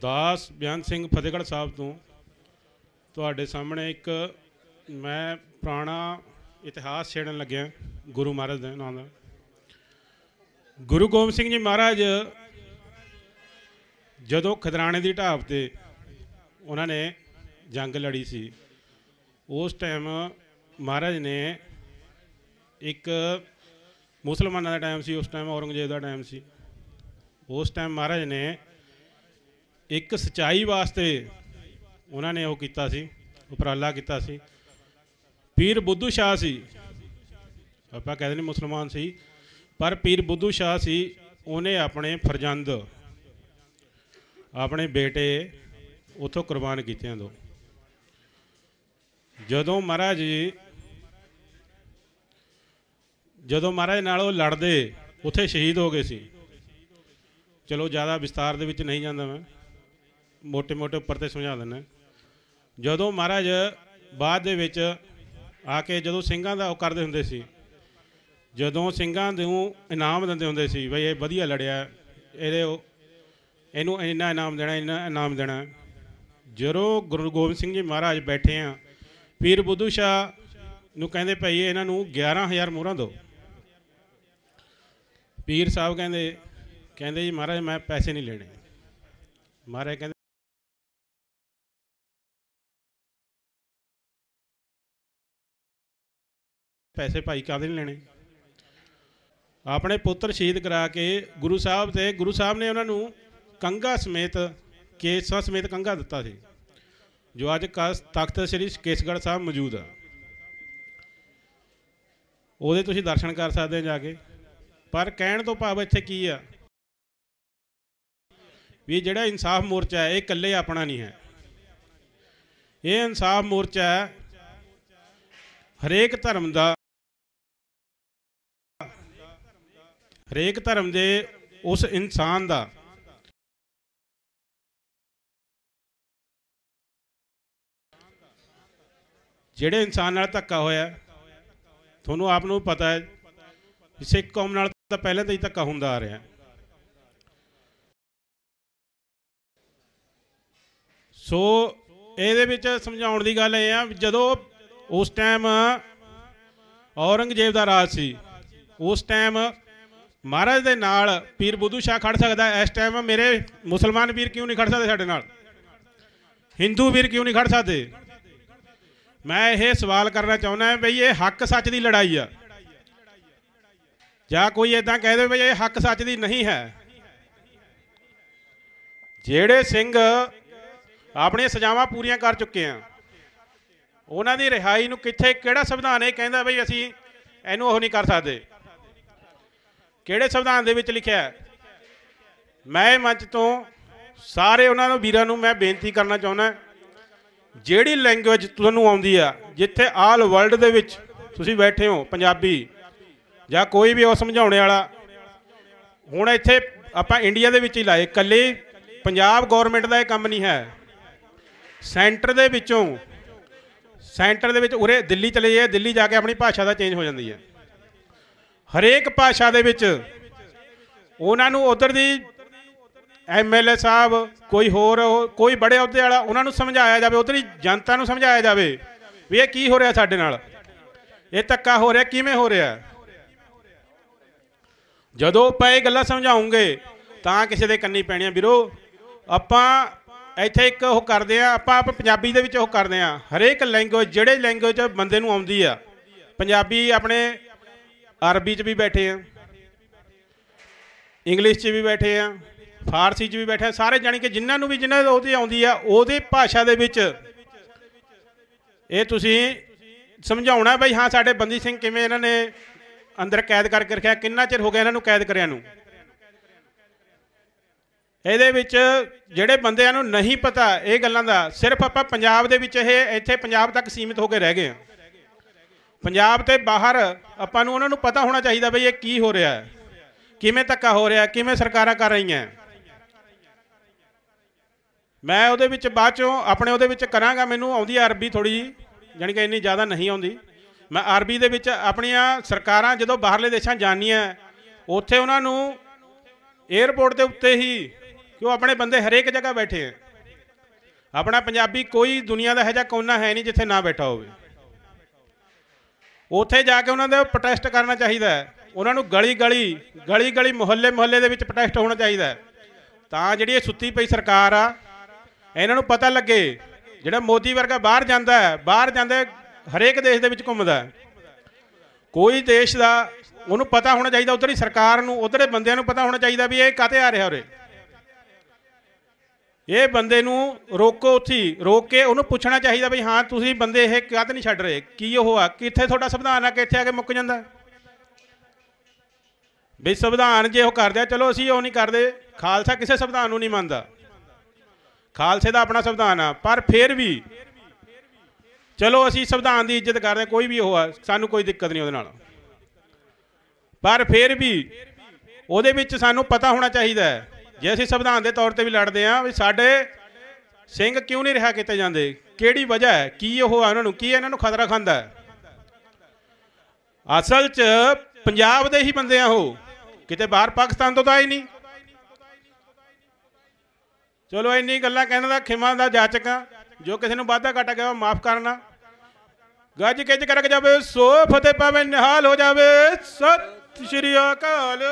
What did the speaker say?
ਦਾਸ ਬਿਆਨ ਸਿੰਘ ਫਤਿਹਗੜ੍ਹ ਸਾਹਿਬ ਤੋਂ ਤੁਹਾਡੇ ਸਾਹਮਣੇ ਇੱਕ ਮੈਂ ਪੁਰਾਣਾ ਇਤਿਹਾਸ ਛੇੜਨ ਲੱਗਿਆ ਗੁਰੂ ਮਹਾਰਾਜ ਦੇ ਨਾਮ ਦਾ ਗੁਰੂ ਗੋਬਿੰਦ ਸਿੰਘ ਜੀ ਮਹਾਰਾਜ ਜਦੋਂ ਖਦਰਾਣੇ ਦੀ ਢਾਬ ਤੇ ਉਹਨਾਂ ਨੇ ਜੰਗ ਲੜੀ ਸੀ ਉਸ ਟਾਈਮ ਮਹਾਰਾਜ ਨੇ ਇੱਕ ਮੁਸਲਮਾਨਾਂ ਦਾ ਟਾਈਮ ਸੀ ਉਸ ਟਾਈਮ ਔਰੰਗਜ਼ੇਬ ਦਾ ਟਾਈਮ ਸੀ ਉਸ ਟਾਈਮ ਮਹਾਰਾਜ ਨੇ ਇੱਕ ਸਚਾਈ ਵਾਸਤੇ ਉਹਨਾਂ ਨੇ ਉਹ ਕੀਤਾ ਸੀ ਉਪਰਾਲਾ ਕੀਤਾ ਸੀ ਪੀਰ ਬੁੱਧੂ ਸ਼ਾਹ ਸੀ ਆਪਾਂ ਕਹਿੰਦੇ ਨੇ ਮੁਸਲਮਾਨ ਸੀ ਪਰ ਪੀਰ ਬੁੱਧੂ ਸ਼ਾਹ ਸੀ ਉਹਨੇ ਆਪਣੇ ਫਰਜ਼ੰਦ ਆਪਣੇ ਬੇਟੇ ਉਥੋਂ ਕੁਰਬਾਨ ਕੀਤਿਆਂ ਦੋ ਜਦੋਂ ਮਹਾਰਾਜ ਜੀ ਜਦੋਂ ਮਹਾਰਾਜ ਨਾਲ ਉਹ ਲੜਦੇ ਉਥੇ ਸ਼ਹੀਦ ਹੋ ਗਏ ਸੀ ਚਲੋ ਜ਼ਿਆਦਾ ਵਿਸਤਾਰ ਦੇ ਵਿੱਚ ਨਹੀਂ ਜਾਂਦਾ ਮੈਂ ਮੋٹے ਮੋٹے ਉੱਪਰ ਤੇ ਸਮਝਾ ਦਿੰਨਾ ਜਦੋਂ ਮਹਾਰਾਜ ਬਾਅਦ ਦੇ ਵਿੱਚ ਆ ਕੇ ਜਦੋਂ ਸਿੰਘਾਂ ਦਾ ਉਹ ਕਰਦੇ ਹੁੰਦੇ ਸੀ ਜਦੋਂ ਸਿੰਘਾਂ ਨੂੰ ਇਨਾਮ ਦਿੰਦੇ ਹੁੰਦੇ ਸੀ ਬਈ ਇਹ ਵਧੀਆ ਲੜਿਆ ਇਹਦੇ ਇਹਨੂੰ ਇੰਨਾ ਇਨਾਮ ਦੇਣਾ ਇੰਨਾ ਇਨਾਮ ਦੇਣਾ ਜਦੋਂ ਗੁਰੂ ਗੋਬਿੰਦ ਸਿੰਘ ਜੀ ਮਹਾਰਾਜ ਬੈਠੇ ਆ ਪੀਰ ਬੁੱਧੂ ਸ਼ਾ ਨੂੰ ਕਹਿੰਦੇ ਭਾਈ ਇਹਨਾਂ ਨੂੰ 11000 ਮੋਹਰਾਂ ਦਿਓ ਪੀਰ ਸਾਹਿਬ ਕਹਿੰਦੇ ਕਹਿੰਦੇ ਜੀ ਮਹਾਰਾਜ ਮੈਂ ਪੈਸੇ ਨਹੀਂ ਲੈਣੇ ਮਹਾਰਾਜ ਕਹਿੰਦੇ ਪੈਸੇ ਭਾਈ ਕਾਹਦੇ ਨਹੀਂ ਲੈਣੇ ਆਪਣੇ ਪੁੱਤਰ ਸ਼ਹੀਦ ਕਰਾ ਕੇ ਗੁਰੂ ਸਾਹਿਬ ਤੇ ਗੁਰੂ ਸਾਹਿਬ ਨੇ ਉਹਨਾਂ ਨੂੰ ਕੰਗਾ ਸਮੇਤ ਕੇਸਾ ਸਮੇਤ ਕੰਗਾ ਦਿੱਤਾ ਸੀ ਜੋ ਅੱਜ ਤਖਤ ਸ੍ਰੀ ਕੇਸਗੜ ਸਾਹਿਬ ਮੌਜੂਦ ਆ ਉਹਦੇ ਤੁਸੀਂ ਦਰਸ਼ਨ ਕਰ ਸਕਦੇ ਜਾ ਕੇ ਪਰ ਕਹਿਣ ਤੋਂ ਭਾਵ ਇੱਥੇ ਕੀ ਆ ਵੀ ਜਿਹੜਾ ਇਨਸਾਫ ਮੋਰਚਾ ਹੈ ਇਹ ਇਕੱਲੇ ਆਪਣਾ ਨਹੀਂ ਹੈ ਇਹ ਇਨਸਾਫ ਮੋਰਚਾ ਹੈ ਹਰੇਕ ਧਰਮ ਦਾ ਹਰੇਕ ਧਰਮ ਦੇ ਉਸ ਇਨਸਾਨ ਦਾ ਜਿਹੜੇ ਇਨਸਾਨ ਨਾਲ ਧੱਕਾ ਹੋਇਆ ਤੁਹਾਨੂੰ ਆਪ ਨੂੰ ਪਤਾ ਹੈ ਸਿੱਖ ਕੌਮ ਨਾਲ ਤਾਂ ਪਹਿਲਾਂ ਤੋਂ ਹੀ ਧੱਕਾ ਹੁੰਦਾ ਆ ਰਿਹਾ ਸੋ ਇਹਦੇ ਵਿੱਚ ਸਮਝਾਉਣ ਦੀ ਗੱਲ ਇਹ ਆ ਜਦੋਂ ਉਸ ਟਾਈਮ ਔਰੰਗਜ਼ੇਬ ਦਾ ਰਾਜ ਸੀ ਉਸ ਟਾਈਮ ਮਹਾਰਾਜ ਦੇ ਨਾਲ ਪੀਰ ਬੁੱਧੂ ਸ਼ਾਹ ਖੜ ਸਕਦਾ ਇਸ ਟਾਈਮ ਮੇਰੇ ਮੁਸਲਮਾਨ ਵੀਰ ਕਿਉਂ ਨਹੀਂ ਖੜ ਸਕਦੇ ਸਾਡੇ ਨਾਲ ਹਿੰਦੂ ਵੀਰ ਕਿਉਂ ਨਹੀਂ ਖੜ ਸਕਦੇ ਮੈਂ ਇਹ ਸਵਾਲ ਕਰਨਾ ਚਾਹੁੰਦਾ ਬਈ ਇਹ ਹੱਕ ਸੱਚ ਦੀ ਲੜਾਈ ਆ ਜਾਂ ਕੋਈ ਇਦਾਂ ਕਹਿ ਦੇ ਬਈ ਇਹ ਹੱਕ ਸੱਚ ਦੀ ਨਹੀਂ ਹੈ ਜਿਹੜੇ ਸਿੰਘ ਆਪਣੀਆਂ ਸਜ਼ਾਵਾਂ ਪੂਰੀਆਂ ਕਰ ਚੁੱਕੇ ਆ ਉਹਨਾਂ ਦੀ ਰਿਹਾਈ ਨੂੰ ਕਿੱਥੇ ਕਿਹੜਾ ਸੰਵਿਧਾਨ ਇਹ ਕਹਿੰਦਾ ਬਈ ਅਸੀਂ ਇਹਨੂੰ ਉਹ ਨਹੀਂ ਕਰ ਸਕਦੇ ਕਿਹੜੇ ਸੰਵਿਧਾਨ ਦੇ ਵਿੱਚ ਲਿਖਿਆ ਹੈ ਮੈਂ ਮੰਚ ਤੋਂ ਸਾਰੇ ਉਹਨਾਂ ਨੂੰ ਵੀਰਾਂ ਨੂੰ ਮੈਂ ਬੇਨਤੀ ਕਰਨਾ ਚਾਹੁੰਦਾ ਜਿਹੜੀ ਲੈਂਗੁਏਜ ਤੁਹਾਨੂੰ ਆਉਂਦੀ ਆ ਜਿੱਥੇ ਆਲ ਵਰਲਡ ਦੇ ਵਿੱਚ ਤੁਸੀਂ ਬੈਠੇ ਹੋ ਪੰਜਾਬੀ ਜਾਂ ਕੋਈ ਵੀ ਉਹ ਸਮਝਾਉਣੇ ਵਾਲਾ ਹੁਣ ਇੱਥੇ ਆਪਾਂ ਇੰਡੀਆ ਦੇ ਵਿੱਚ ਹੀ ਲਾਏ ਕੱਲੇ ਪੰਜਾਬ ਗਵਰਨਮੈਂਟ ਦਾ ਇਹ ਕੰਮ ਨਹੀਂ ਹੈ ਸੈਂਟਰ ਦੇ ਵਿੱਚੋਂ ਸੈਂਟਰ ਦੇ ਵਿੱਚ ਉਰੇ ਦਿੱਲੀ ਚਲੇ ਜਾਏ ਦਿੱਲੀ ਜਾ ਕੇ ਆਪਣੀ ਭਾਸ਼ਾ ਦਾ ਚੇਂਜ ਹੋ ਜਾਂਦੀ ਹੈ ਹਰੇਕ ਭਾਸ਼ਾ ਦੇ ਵਿੱਚ ਉਹਨਾਂ ਨੂੰ ਉਧਰ ਦੀ ਐਮਐਲਏ ਸਾਹਿਬ ਕੋਈ ਹੋਰ ਕੋਈ ਬੜੇ ਅਹੁਦੇ ਵਾਲਾ ਉਹਨਾਂ ਨੂੰ ਸਮਝਾਇਆ ਜਾਵੇ ਉਧਰ ਦੀ ਜਨਤਾ ਨੂੰ ਸਮਝਾਇਆ ਜਾਵੇ ਵੀ ਇਹ ਕੀ ਹੋ ਰਿਹਾ ਸਾਡੇ ਨਾਲ ਇਹ ਤੱਕਾ ਹੋ ਰਿਹਾ ਕਿਵੇਂ ਹੋ ਰਿਹਾ ਜਦੋਂ ਪਏ ਗੱਲਾਂ ਸਮਝਾਉਂਗੇ ਤਾਂ ਕਿਸੇ ਦੇ ਕੰਨੀ ਪੈਣੀਆਂ ਵੀਰੋ ਆਪਾਂ ਇੱਥੇ ਇੱਕ ਉਹ ਕਰਦੇ ਆ ਆਪਾਂ ਆਪ ਪੰਜਾਬੀ ਦੇ ਵਿੱਚ ਉਹ ਕਰਦੇ ਆ ਹਰੇਕ ਲੈਂਗੁਏਜ ਜਿਹੜੇ ਲੈਂਗੁਏਜ ਬੰਦੇ ਨੂੰ ਆਉਂਦੀ ਆ ਪੰਜਾਬੀ ਆਪਣੇ ਅਰਬੀ 'ਚ ਵੀ ਬੈਠੇ ਆ ਇੰਗਲਿਸ਼ 'ਚ ਵੀ ਬੈਠੇ ਆ ਫਾਰਸੀ 'ਚ ਵੀ ਬੈਠੇ ਆ ਸਾਰੇ ਜਾਣੀ ਕਿ ਜਿਨ੍ਹਾਂ ਨੂੰ ਵੀ ਜਿਨ੍ਹਾਂ ਉਹਦੇ ਆਉਂਦੀ ਆ ਉਹਦੇ ਭਾਸ਼ਾ ਦੇ ਵਿੱਚ ਇਹ ਤੁਸੀਂ ਸਮਝਾਉਣਾ ਬਈ ਹਾਂ ਸਾਡੇ ਬੰਦੀ ਸਿੰਘ ਕਿਵੇਂ ਇਹਨਾਂ ਨੇ ਅੰਦਰ ਕੈਦ ਕਰਕੇ ਰੱਖਿਆ ਕਿੰਨਾ ਚਿਰ ਹੋ ਗਿਆ ਇਹਨਾਂ ਨੂੰ ਕੈਦ ਕਰਿਆ ਨੂੰ ਇਹਦੇ ਵਿੱਚ ਜਿਹੜੇ ਬੰਦਿਆਂ ਨੂੰ ਨਹੀਂ ਪਤਾ ਇਹ ਗੱਲਾਂ ਦਾ ਸਿਰਫ ਆਪਾਂ ਪੰਜਾਬ ਦੇ ਵਿੱਚ ਇਹ ਇੱਥੇ ਪੰਜਾਬ ਤੱਕ ਸੀਮਿਤ ਹੋ ਕੇ ਰਹਿ ਗਏ ਆ ਪੰਜਾਬ ਤੇ ਬਾਹਰ ਆਪਾਂ ਨੂੰ ਉਹਨਾਂ ਨੂੰ ਪਤਾ ਹੋਣਾ ਚਾਹੀਦਾ ਬਈ ਇਹ ਕੀ ਹੋ ਰਿਹਾ ਹੈ ਕਿਵੇਂ ਧੱਕਾ ਹੋ ਰਿਹਾ ਕਿਵੇਂ ਸਰਕਾਰਾਂ ਕਰ ਰਹੀਆਂ ਮੈਂ ਉਹਦੇ ਵਿੱਚ ਬਾਅਦ ਚੋਂ ਆਪਣੇ ਉਹਦੇ ਵਿੱਚ ਕਰਾਂਗਾ ਮੈਨੂੰ ਆਉਂਦੀ ਅਰਬੀ ਥੋੜੀ ਜੀ ਜਾਨੀ ਕਿ ਇੰਨੀ ਜ਼ਿਆਦਾ ਨਹੀਂ ਆਉਂਦੀ ਮੈਂ ਅਰਬੀ ਦੇ ਵਿੱਚ ਆਪਣੀਆਂ ਸਰਕਾਰਾਂ ਜਦੋਂ ਬਾਹਰਲੇ ਦੇਸ਼ਾਂ ਜਾਣੀਆਂ ਉੱਥੇ ਉਹਨਾਂ ਨੂੰ 에ਅਰਪੋਰਟ ਦੇ ਉੱਤੇ ਹੀ ਕਿਉਂ ਆਪਣੇ ਬੰਦੇ ਹਰੇਕ ਜਗ੍ਹਾ ਬੈਠੇ ਆ ਆਪਣਾ ਪੰਜਾਬੀ ਕੋਈ ਦੁਨੀਆ ਦਾ ਹੈ ਜਾਂ ਕੋਨਾ ਹੈ ਨਹੀਂ ਜਿੱਥੇ ਨਾ ਬੈਠਾ ਹੋਵੇ ਉੱਥੇ ਜਾ ਕੇ ਉਹਨਾਂ ਦੇ ਪ੍ਰੋਟੈਸਟ ਕਰਨਾ ਚਾਹੀਦਾ ਹੈ ਉਹਨਾਂ ਨੂੰ ਗਲੀ ਗਲੀ ਗਲੀ ਗਲੀ ਮੁਹੱਲੇ ਮੁਹੱਲੇ ਦੇ ਵਿੱਚ ਪ੍ਰੋਟੈਸਟ ਹੋਣਾ ਚਾਹੀਦਾ ਹੈ ਤਾਂ ਜਿਹੜੀ ਇਹ ਸੁੱਤੀ ਪਈ ਸਰਕਾਰ ਆ ਇਹਨਾਂ ਨੂੰ ਪਤਾ ਲੱਗੇ ਜਿਹੜਾ ਮੋਦੀ ਵਰਗਾ ਬਾਹਰ ਜਾਂਦਾ ਹੈ ਬਾਹਰ ਜਾਂਦਾ ਹਰੇਕ ਦੇਸ਼ ਦੇ ਵਿੱਚ ਘੁੰਮਦਾ ਕੋਈ ਦੇਸ਼ ਦਾ ਉਹਨੂੰ ਪਤਾ ਹੋਣਾ ਚਾਹੀਦਾ ਉਧਰ ਦੀ ਸਰਕਾਰ ਨੂੰ ਉਧਰ ਦੇ ਬੰਦਿਆਂ ਨੂੰ ਪਤਾ ਹੋਣਾ ਚਾਹੀਦਾ ਵੀ ਇਹ ਕਾਤੇ ਆ ਰਿਹਾ ਉਰੇ ਇਹ ਬੰਦੇ ਨੂੰ ਰੋਕੋ ਉੱਥੀ ਰੋਕ ਕੇ ਉਹਨੂੰ ਪੁੱਛਣਾ ਚਾਹੀਦਾ ਵੀ ਹਾਂ ਤੁਸੀਂ ਬੰਦੇ ਇਹ ਕਦ ਨਹੀਂ ਛੱਡ ਰਹੇ ਕੀ ਉਹ ਆ ਕਿੱਥੇ ਤੁਹਾਡਾ ਸੰਵਿਧਾਨ ਆ ਕਿ ਇੱਥੇ ਆ ਕੇ ਮੁੱਕ ਜਾਂਦਾ ਵੀ ਸੰਵਿਧਾਨ ਜੇ ਉਹ ਕਰਦੇ ਆ ਚਲੋ ਅਸੀਂ ਉਹ ਨਹੀਂ ਕਰਦੇ ਖਾਲਸਾ ਕਿਸੇ ਸੰਵਿਧਾਨ ਨੂੰ ਨਹੀਂ ਮੰਨਦਾ ਖਾਲਸੇ ਦਾ ਆਪਣਾ ਸੰਵਿਧਾਨ ਆ ਪਰ ਫਿਰ ਵੀ ਚਲੋ ਅਸੀਂ ਸੰਵਿਧਾਨ ਦੀ ਇੱਜ਼ਤ ਕਰਦੇ ਕੋਈ ਵੀ ਉਹ ਆ ਸਾਨੂੰ ਕੋਈ ਦਿੱਕਤ ਨਹੀਂ ਉਹਦੇ ਨਾਲ ਪਰ ਫਿਰ ਵੀ ਉਹਦੇ ਵਿੱਚ ਸਾਨੂੰ ਪਤਾ ਹੋਣਾ ਚਾਹੀਦਾ ਹੈ ਜੇ ਅਸੀਂ ਸੰਵਿਧਾਨ ਦੇ ਤੌਰ ਤੇ ਵੀ ਲੜਦੇ ਆ ਵੀ ਸਾਡੇ ਸਿੰਘ ਕਿਉਂ ਨਹੀਂ ਰਿਹਾ ਕੀਤੇ ਜਾਂਦੇ ਕਿਹੜੀ ਵਜ੍ਹਾ ਹੈ ਕੀ ਉਹ ਆ ਉਹਨਾਂ ਨੂੰ ਕੀ ਇਹਨਾਂ ਨੂੰ ਖਤਰਾ ਖਾਂਦਾ ਹੈ ਅਸਲ 'ਚ ਪੰਜਾਬ ਦੇ ਹੀ ਬੰਦੇ ਆ ਉਹ ਕਿਤੇ ਬਾਹਰ ਪਾਕਿਸਤਾਨ ਤੋਂ ਤਾਂ ਆਏ ਨਹੀਂ ਚਲੋ ਇੰਨੀ ਗੱਲਾਂ ਕਹਿਣ ਦਾ ਖਿਮਾ ਦਾ ਜਾਚਕ ਜੋ ਕਿਸੇ ਨੂੰ ਵਾਧਾ ਘਟਾ ਗਿਆ ਮਾਫ ਕਰਨਾ ਗੱਜ ਕਿੱਜ ਕਰਕ ਜਾਵੇ ਸੋ ਫਤਿਹ ਪਾਵੇ ਨਿਹਾਲ ਹੋ ਜਾਵੇ ਸਤਿ ਸ਼੍ਰੀ ਅਕਾਲ